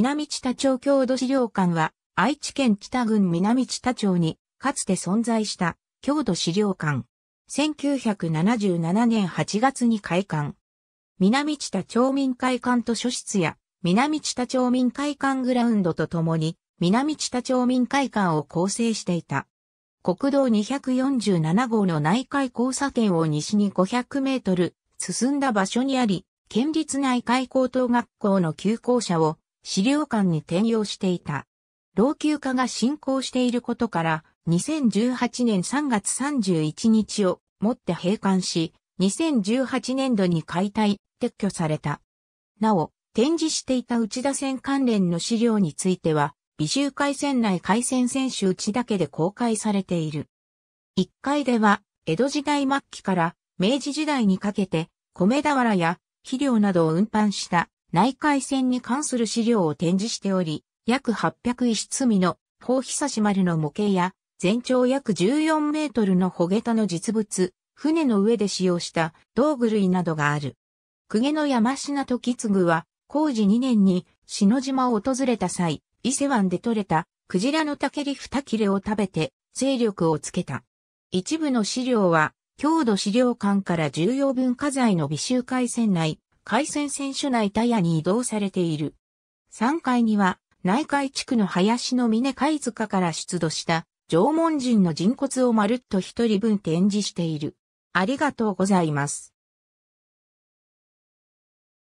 南知多町郷土資料館は、愛知県北郡南知多町に、かつて存在した、郷土資料館。1977年8月に開館。南知多町民会館図書室や、南知多町民会館グラウンドとともに、南知多町民会館を構成していた。国道247号の内海交差点を西に500メートル進んだ場所にあり、県立内海高等学校の旧校舎を資料館に転用していた。老朽化が進行していることから、2018年3月31日をもって閉館し、2018年度に解体、撤去された。なお、展示していた内田線関連の資料については、美州海線内海線選手内だけで公開されている。1階では、江戸時代末期から明治時代にかけて、米俵や肥料などを運搬した内海戦に関する資料を展示しており、約800石積みの宝久丸の模型や、全長約14メートルのげたの実物、船の上で使用した道具類などがある。久家の山品時継は、工事2年に篠島を訪れた際、伊勢湾で採れたクジラの竹けり切れを食べて、勢力をつけた。一部の資料は、郷土資料館から重要文化財の美集海船内、海鮮選手内タヤに移動されている。3階には、内海地区の林の峰貝塚から出土した縄文人の人骨をまるっと一人分展示している。ありがとうございます。